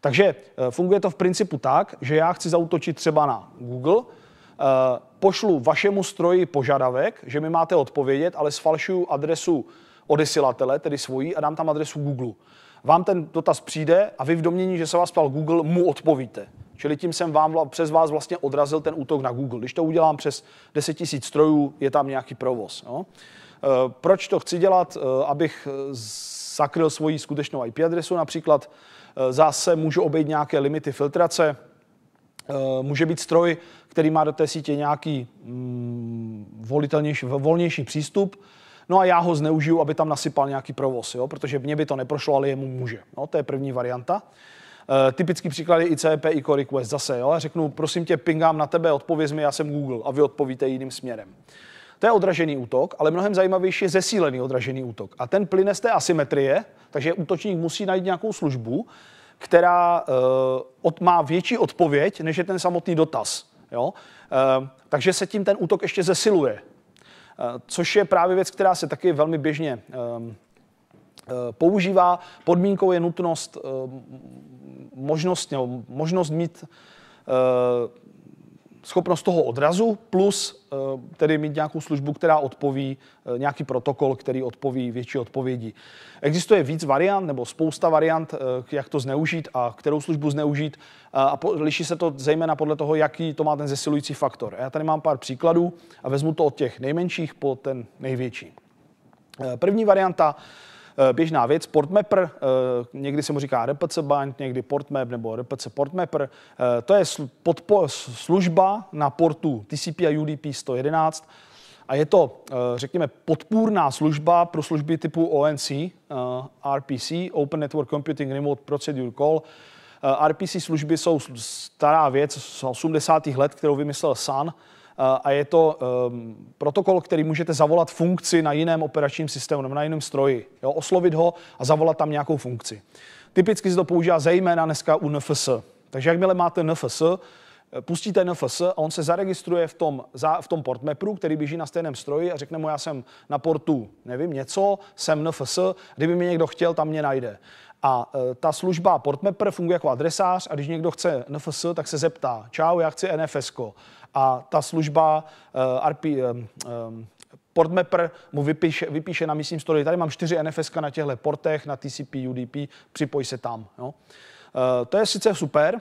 Takže eh, funguje to v principu tak, že já chci zautočit třeba na Google, eh, pošlu vašemu stroji požadavek, že mi máte odpovědět, ale sfalšuju adresu odesilatele, tedy svoji, a dám tam adresu Google. Vám ten dotaz přijde a vy v domění, že se vás ptal Google, mu odpovíte. Čili tím jsem vám, přes vás vlastně odrazil ten útok na Google. Když to udělám přes 10 000 strojů, je tam nějaký provoz. No? Eh, proč to chci dělat? Eh, abych eh, zakryl svoji skutečnou IP adresu například. Zase můžu obejít nějaké limity filtrace, může být stroj, který má do té sítě nějaký mm, volitelnější, volnější přístup, no a já ho zneužiju, aby tam nasypal nějaký provoz, jo? protože mě by to neprošlo, ale jemu může. No, to je první varianta. E, typický příklad je ICP ICO request zase. Jo? Řeknu, prosím tě, pingám na tebe, odpověz mi, já jsem Google a vy odpovíte jiným směrem. To je odražený útok, ale mnohem zajímavější je zesílený odražený útok. A ten plyne z té asymetrie, takže útočník musí najít nějakou službu, která uh, od, má větší odpověď, než je ten samotný dotaz. Jo? Uh, takže se tím ten útok ještě zesiluje. Uh, což je právě věc, která se taky velmi běžně um, používá. Podmínkou je nutnost, ehm, možnost, možnost mít schopnost toho odrazu plus eh, tedy mít nějakou službu, která odpoví, eh, nějaký protokol, který odpoví větší odpovědi. Existuje víc variant nebo spousta variant, eh, jak to zneužít a kterou službu zneužít a liší se to zejména podle toho, jaký to má ten zesilující faktor. Já tady mám pár příkladů a vezmu to od těch nejmenších po ten největší. První varianta Eh, běžná věc. Portmapper, eh, někdy se mu říká RPC Bind, někdy Portmap nebo RPC Portmapper. Eh, to je služba na portu TCP a UDP 111 a je to, řekněme, podpůrná služba pro služby typu ONC, RPC, Open Network Computing Remote Procedure Call, RPC služby jsou stará věc z 80. let, kterou vymyslel Sun a je to ehm, protokol, který můžete zavolat funkci na jiném operačním systému nebo na jiném stroji. Jo, oslovit ho a zavolat tam nějakou funkci. Typicky se to používá zejména dneska u NFS. Takže jakmile máte NFS, eh, pustíte NFS a on se zaregistruje v tom, za, v tom portmapru, který běží na stejném stroji a řekne mu, já jsem na portu, nevím, něco, jsem NFS, kdyby mě někdo chtěl, tam mě najde. A e, ta služba Portmapper funguje jako adresář a když někdo chce NFS, tak se zeptá, čau, já chci NFS a ta služba uh, eh, RP, um, eh, um, eh, Portmapper mu vypíše, vypíše na místním stroji, tady mám čtyři NFS na těchto portech, na TCP, UDP, připoj se tam. Jo. Uh, to je sice super,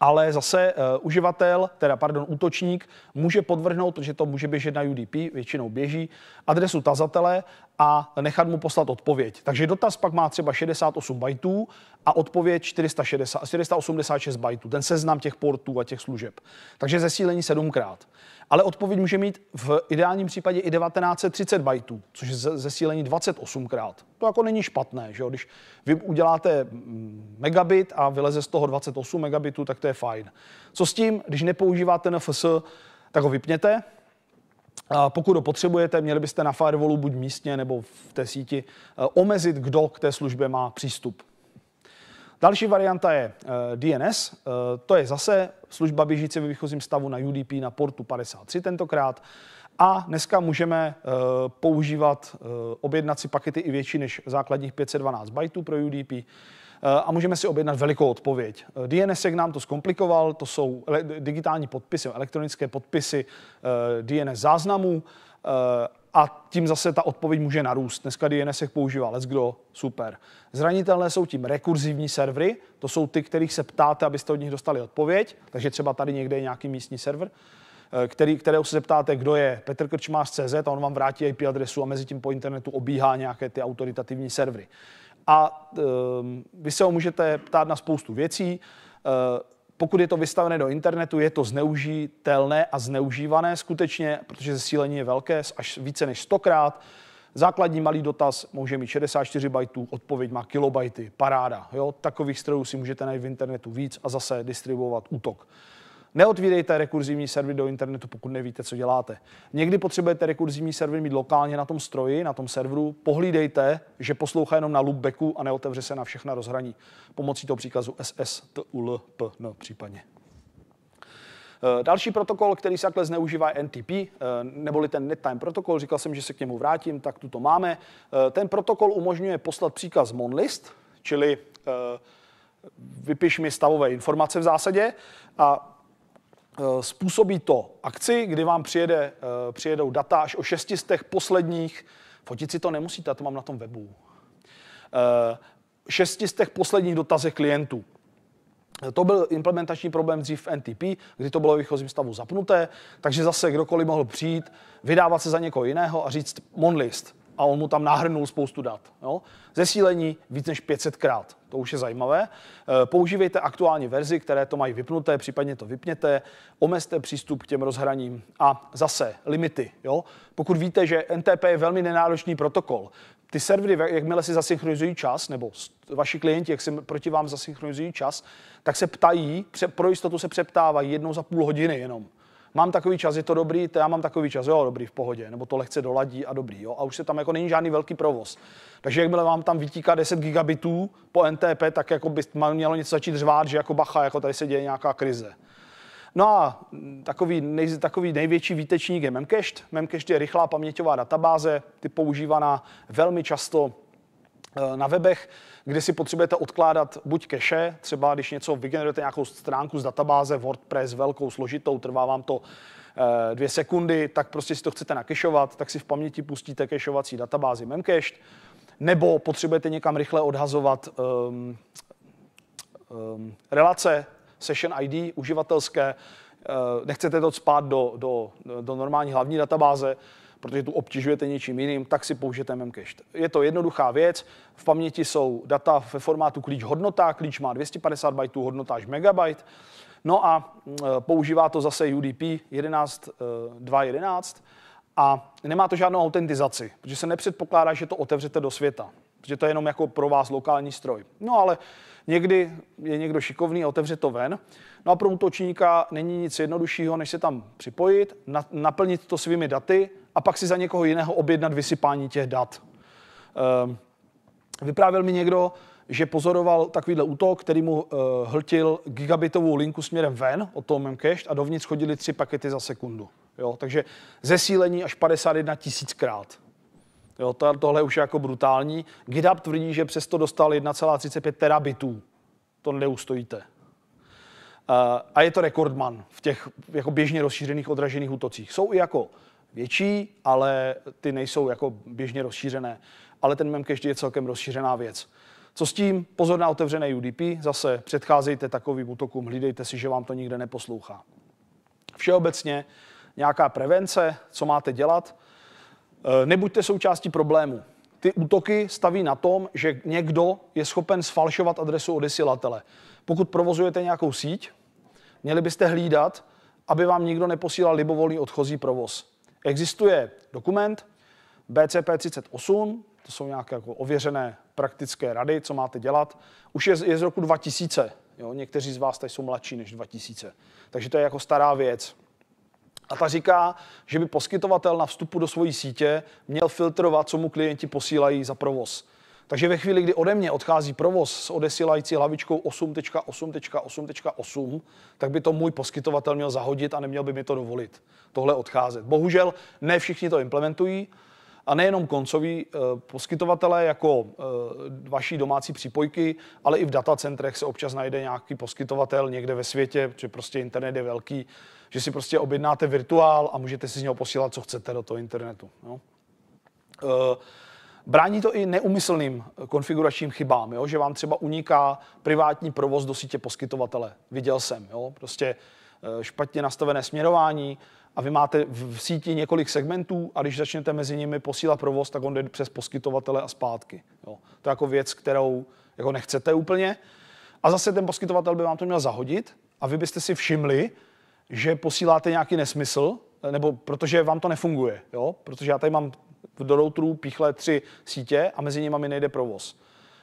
ale zase uh, uživatel, teda pardon, útočník, může podvrhnout, protože to může běžet na UDP, většinou běží, adresu tazatele a nechat mu poslat odpověď. Takže dotaz pak má třeba 68 bajtů a odpověď 460, 486 bajtů, ten seznam těch portů a těch služeb. Takže zesílení sedmkrát. krát ale odpověď může mít v ideálním případě i 1930 bajtů, což je zesílení 28krát. To jako není špatné, že jo? Když vy uděláte mm, megabit a vyleze z toho 28 megabitů, tak to je fajn. Co s tím, když nepoužíváte NFS, tak ho vypněte, a pokud ho potřebujete, měli byste na firewallu buď místně nebo v té síti eh, omezit, kdo k té službě má přístup. Další varianta je eh, DNS, eh, to je zase služba běžící ve výchozím stavu na UDP na portu 53 tentokrát. A dneska můžeme eh, používat objednací pakety i větší než základních 512 bajtů pro UDP a můžeme si objednat velikou odpověď. DNS jak nám to zkomplikoval, to jsou digitální podpisy, elektronické podpisy DNS záznamů a tím zase ta odpověď může narůst. Dneska DNS používá kdo super. Zranitelné jsou tím rekurzivní servery, to jsou ty, kterých se ptáte, abyste od nich dostali odpověď, takže třeba tady někde je nějaký místní server, eh, který, kterého se zeptáte, kdo je Petr Krčmář CZ a on vám vrátí IP adresu a mezi tím po internetu obíhá nějaké ty autoritativní servery. A um, vy se ho můžete ptát na spoustu věcí, uh, pokud je to vystavené do internetu, je to zneužitelné a zneužívané skutečně, protože zesílení je velké, až více než stokrát. Základní malý dotaz může mít 64 bajtů, odpověď má kilobajty, paráda. Jo? Takových strojů si můžete najít v internetu víc a zase distribuovat útok. Neotvírejte rekurzivní servy do internetu, pokud nevíte, co děláte. Někdy potřebujete rekurzivní servy mít lokálně na tom stroji, na tom serveru. Pohlídejte, že poslouchá jenom na loopbacku a neotevře se na všechna rozhraní pomocí toho příkazu SSTULPN případně. Eh, další protokol, který se takhle zneužívá, je NTP, eh, neboli ten NetTime protokol. Říkal jsem, že se k němu vrátím, tak tu to máme. Eh, ten protokol umožňuje poslat příkaz monlist, čili vypiš mi stavové informace v zásadě a Eh, způsobí to akci, kdy vám přijede, eh, přijedou data až o 600 posledních, fotit si to nemusíte, to mám na tom webu, 600 eh, posledních dotazech klientů. To byl implementační problém dřív v NTP, kdy to bylo v výchozím stavu zapnuté, takže zase kdokoliv mohl přijít, vydávat se za někoho jiného a říct monlist a on mu tam nahrnul spoustu dat. Jo? Zesílení víc než 500krát, to už je zajímavé. E, používejte aktuální verzi, které to mají vypnuté, případně to vypněte, omezte přístup k těm rozhraním a zase limity. Jo? Pokud víte, že NTP je velmi nenáročný protokol, ty servery, jakmile si zasynchronizují čas, nebo vaši klienti, jak si proti vám zasynchronizují čas, tak se ptají, pro jistotu se přeptávají jednou za půl hodiny jenom mám takový čas, je to dobrý, to já mám takový čas, jo, dobrý, v pohodě, nebo to lehce doladí a dobrý, jo, a už se tam jako není žádný velký provoz. Takže jakmile vám tam vytíká 10 gigabitů po NTP, tak jako by mělo něco začít řvát, že jako bacha, jako tady se děje nějaká krize. No a takový, nej, takový největší výtečník je Memcached. Memcached je rychlá paměťová databáze, ty používaná velmi často Eh, na webech, kdy si potřebujete odkládat buď cache, třeba když něco vygenerujete nějakou stránku z databáze WordPress velkou, složitou, trvá vám to eh, dvě sekundy, tak prostě si to chcete nakešovat, tak si v paměti pustíte kešovací databázi Memcached, nebo potřebujete někam rychle odhazovat um, um, relace, session ID uživatelské, uh, nechcete to spát do, do, do normální hlavní databáze, protože tu obtěžujete něčím jiným, tak si použijete memcache. Je to jednoduchá věc, v paměti jsou data ve formátu klíč hodnota, klíč má 250 bajtů, hodnota až megabyte. No a mm, e, používá to zase UDP 11.2.11 e, a nemá to žádnou autentizaci, protože se nepředpokládá, že to otevřete do světa, protože to je jenom jako pro vás lokální stroj. No ale Někdy je někdo šikovný a otevře to ven. No a pro útočníka není nic jednoduššího, než se tam připojit, na, naplnit to svými daty a pak si za někoho jiného objednat vysypání těch dat. Ehm, vyprávěl mi někdo, že pozoroval takovýhle útok, který mu eh, hltil gigabitovou linku směrem ven od toho Memcached a dovnitř chodili tři pakety za sekundu. Jo? Takže zesílení až 51 tisíckrát. Jo, to, tohle už je jako brutální. GitHub tvrdí, že přesto dostal 1,35 terabitů. To neustojíte. Eh, a je to rekordman v těch jako běžně rozšířených odražených útocích. Jsou i jako větší, ale ty nejsou jako běžně rozšířené. Ale ten memcache je celkem rozšířená věc. Co s tím? Pozor na otevřené UDP. Zase předcházejte takovým útokům, hlídejte si, že vám to nikde neposlouchá. Všeobecně nějaká prevence, co máte dělat. Eh, nebuďte součástí problému. Ty útoky staví na tom, že někdo je schopen sfalšovat adresu odesilatele. Pokud provozujete nějakou síť, měli byste hlídat, aby vám nikdo neposílal libovolný odchozí provoz. Existuje dokument BCP 38, to jsou nějaké jako ověřené praktické rady, co máte dělat. Už je, je z roku 2000. Jo? Někteří z vás tady jsou mladší než 2000. Takže to je jako stará věc. A ta říká, že by poskytovatel na vstupu do svojí sítě měl filtrovat, co mu klienti posílají za provoz. Takže ve chvíli, kdy ode mě odchází provoz s odesílající hlavičkou 8.8.8.8, tak by to můj poskytovatel měl zahodit a neměl by mi to dovolit tohle odcházet. Bohužel ne všichni to implementují a nejenom koncoví eh, poskytovatele jako eh, vaší domácí přípojky, ale i v datacentrech se občas najde nějaký poskytovatel někde ve světě, protože prostě internet je velký, že si prostě objednáte virtuál a můžete si z něho posílat, co chcete do toho internetu. Jo. No. Brání to i neumyslným konfiguračním chybám, jo? že vám třeba uniká privátní provoz do sítě poskytovatele. Viděl jsem, jo? prostě eh, špatně nastavené směrování a vy máte v síti několik segmentů a když začnete mezi nimi posílat provoz, tak on jde přes poskytovatele a zpátky. Jo? To je jako věc, kterou jako nechcete úplně. A zase ten poskytovatel by vám to měl zahodit a vy byste si všimli, že posíláte nějaký nesmysl, nebo protože vám to nefunguje, jo? protože já tady mám do routerů píchle tři sítě a mezi nimi mi nejde provoz.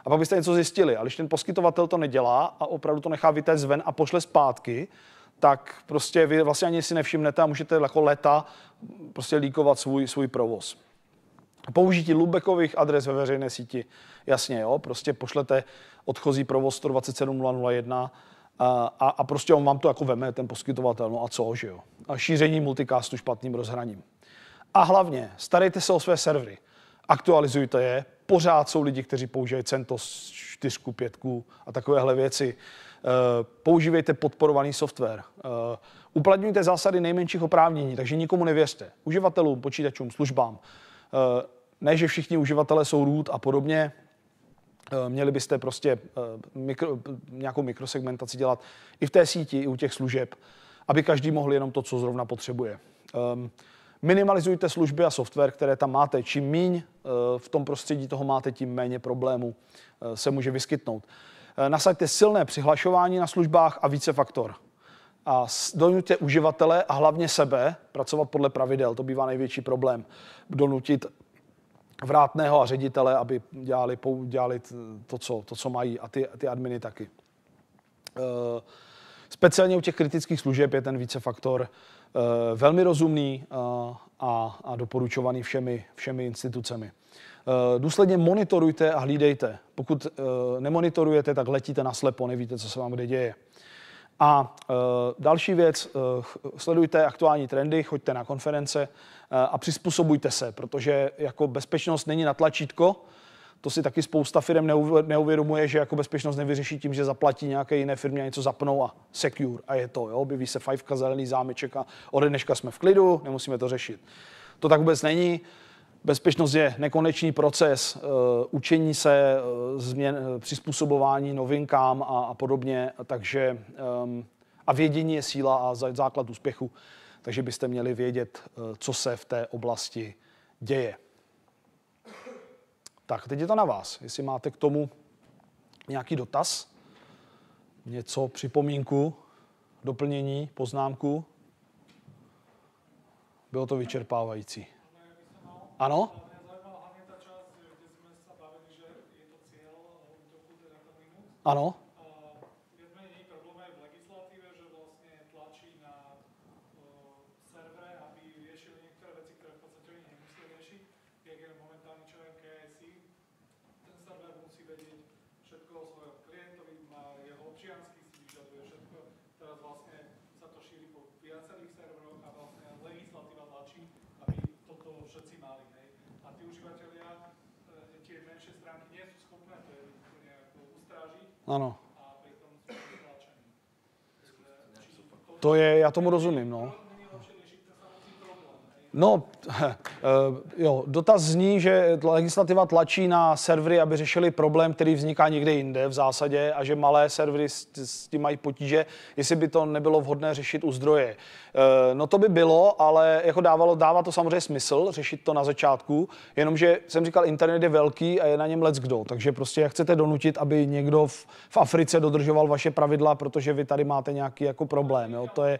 A pak byste něco zjistili, ale když ten poskytovatel to nedělá a opravdu to nechá vytéct zven a pošle zpátky, tak prostě vy vlastně ani si nevšimnete a můžete jako leta prostě líkovat svůj, svůj provoz. Použití Lubekových adres ve veřejné síti, jasně, jo, prostě pošlete odchozí provoz 127.001 a, a, a prostě on vám to jako veme, ten poskytovatel, no a co, že jo. A šíření multicastu špatným rozhraním. A hlavně, starejte se o své servery. Aktualizujte je, pořád jsou lidi, kteří používají CentOS 4, 5 a takovéhle věci. Eh, používejte podporovaný software. Eh, uplatňujte zásady nejmenších oprávnění, takže nikomu nevěřte. Uživatelům, počítačům, službám. Eh, ne, že všichni uživatelé jsou root a podobně, Eh, měli byste prostě eh, mikro, nějakou mikrosegmentaci dělat i v té síti, i u těch služeb, aby každý mohl jenom to, co zrovna potřebuje. Ehm, minimalizujte služby a software, které tam máte. Čím míň eh, v tom prostředí toho máte, tím méně problémů se může vyskytnout. Nasaďte silné přihlašování na službách a více faktor. A donutě uživatele a hlavně sebe pracovat podle pravidel. To bývá největší problém. Donutit vrátného a ředitele, aby dělali, dělali to, co, to, co mají a ty, ty adminy taky. E, speciálně u těch kritických služeb je ten vícefaktor e, velmi rozumný a, eh, a, a doporučovaný všemi, všemi institucemi. E, důsledně monitorujte a hlídejte. Pokud nemonitorujete, tak letíte na slepo, nevíte, co se vám kde děje. A další věc, sledujte aktuální trendy, choďte na konference, Eh, a přizpůsobujte se, protože jako bezpečnost není na tlačítko, to si taky spousta firm neuvědomuje, že jako bezpečnost nevyřeší tím, že zaplatí nějaké jiné firmě a něco zapnou a secure a je to, jo, objeví se fajfka, zelený zámeček a ode dneška jsme v klidu, nemusíme to řešit. To tak vůbec není. Bezpečnost je nekonečný proces uh, učení se, uh, změn, uh, přizpůsobování novinkám a, a podobně, takže um, a vědění je síla a základ úspěchu takže byste měli vědět, eh, co se v té oblasti děje. Tak, teď je to na vás. Jestli máte k tomu nějaký dotaz, něco, připomínku, doplnění, poznámku. Bylo to vyčerpávající. Ano? Ano? uživatelia e, tie menšie stránky nie sú schopné to jako Ano. To je, já tomu rozumím, no. No, eh, jo, dotaz zní, že legislativa tlačí na servery, aby řešili problém, který vzniká někde jinde v zásadě a že malé servery s tím mají potíže, jestli by to nebylo vhodné řešit u zdroje. Eh, no to by bylo, ale jako dávalo, dává to samozřejmě smysl řešit to na začátku, jenomže jsem říkal, internet je velký a je na něm lec kdo, takže prostě jak chcete donutit, aby někdo v, v Africe dodržoval vaše pravidla, protože vy tady máte nějaký jako problém, jo, to je...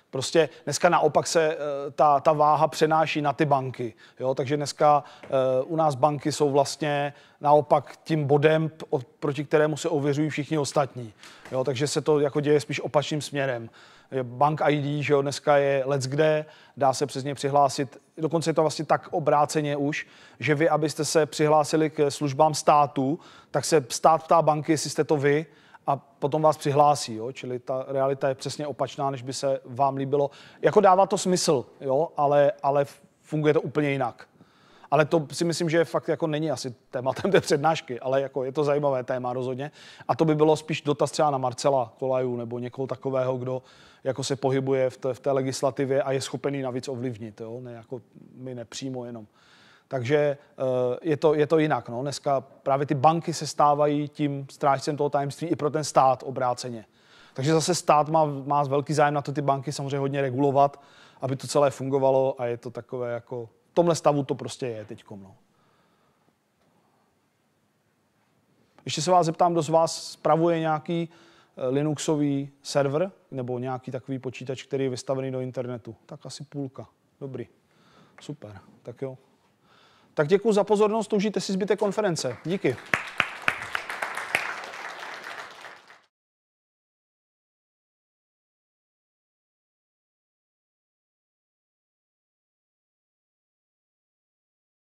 Prostě dneska naopak se eh, ta, ta váha přenáší na ty banky. Jo? Takže dneska eh, u nás banky jsou vlastně naopak tím bodem, proti kterému se ověřují všichni ostatní. Jo? Takže se to jako děje spíš opačným směrem. Bank ID, že jo, dneska je let's kde, dá se přes ně přihlásit. Dokonce je to vlastně tak obráceně už, že vy, abyste se přihlásili k službám státu, tak se stát ptá banky, jestli jste to vy, a potom vás přihlásí. Jo? Čili ta realita je přesně opačná, než by se vám líbilo. Jako dává to smysl, jo? Ale, ale funguje to úplně jinak. Ale to si myslím, že fakt jako není asi tématem té přednášky, ale jako je to zajímavé téma rozhodně. A to by bylo spíš dotaz třeba na Marcela Kolaju nebo někoho takového, kdo jako se pohybuje v té, v té legislativě a je schopený navíc ovlivnit, jo? Ne, jako my nepřímo jenom. Takže eh, je to, je to jinak. No. Dneska právě ty banky se stávají tím strážcem toho tajemství i pro ten stát obráceně. Takže zase stát má, má velký zájem na to ty banky samozřejmě hodně regulovat, aby to celé fungovalo a je to takové jako... V tomhle stavu to prostě je teď. No. Ještě se vás zeptám, kdo z vás spravuje nějaký eh, Linuxový server nebo nějaký takový počítač, který je vystavený do internetu. Tak asi půlka. Dobrý. Super. Tak jo. Tak děkuji za pozornost, užijte si zbytek konference. Díky.